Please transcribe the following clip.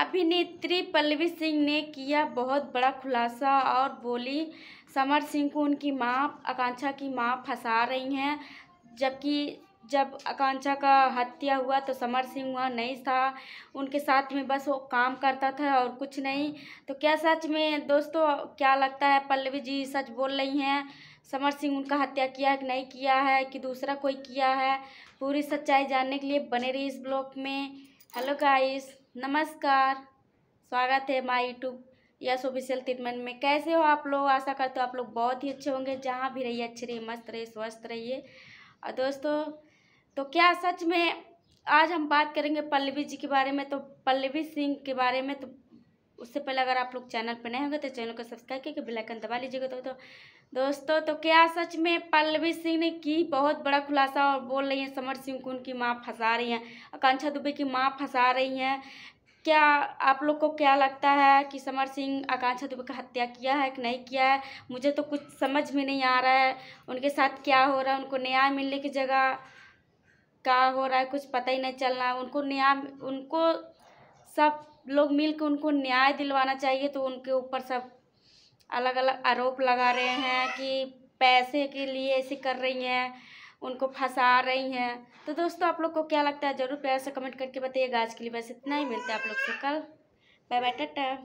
अभिनेत्री पल्लवी सिंह ने किया बहुत बड़ा खुलासा और बोली समर सिंह को उनकी माँ आकांक्षा की माँ फंसा रही हैं जबकि जब आकांक्षा का हत्या हुआ तो समर सिंह वहाँ नहीं था उनके साथ में बस वो काम करता था और कुछ नहीं तो क्या सच में दोस्तों क्या लगता है पल्लवी जी सच बोल रही हैं समर सिंह उनका हत्या किया है कि नहीं किया है कि दूसरा कोई किया है पूरी सच्चाई जानने के लिए बने रही इस ब्लॉक में हेलो गाइस नमस्कार स्वागत है my YouTube yes official treatment में कैसे हो आप लोग आशा करते हो आप लोग बहुत ही अच्छे होंगे जहाँ भी रहिए अच्छे रहिए मस्त रहिए स्वस्थ रहिए और दोस्तों तो क्या सच में आज हम बात करेंगे पल्लवी जी के बारे में तो पल्लवी सिंह के बारे में तो उससे पहले अगर आप लोग चैनल पर नए होंगे तो चैनल को सब्सक्राइब करके बेलाइकन दबा लीजिएगा तो, तो दोस्तों तो क्या सच में पल्लवी सिंह ने की बहुत बड़ा खुलासा और बोल रही हैं समर सिंह को उनकी माँ फंसा रही हैं आकांक्षा दुबे की माँ फंसा रही हैं क्या आप लोग को क्या लगता है कि समर सिंह आकांक्षा दुबे का हत्या किया है कि नहीं किया है मुझे तो कुछ समझ में नहीं आ रहा है उनके साथ क्या हो रहा है उनको न्याय मिलने की जगह क्या हो रहा है कुछ पता ही नहीं चल रहा है उनको न्याय उनको सब लोग मिलकर उनको न्याय दिलवाना चाहिए तो उनके ऊपर सब अलग अलग आरोप लगा रहे हैं कि पैसे के लिए ऐसे कर रही हैं उनको फंसा रही हैं तो दोस्तों आप लोग को क्या लगता है ज़रूर प्यार से कमेंट करके बताइएगा आज के लिए बस इतना ही मिलता है आप लोग से कल बाय बाय टाटा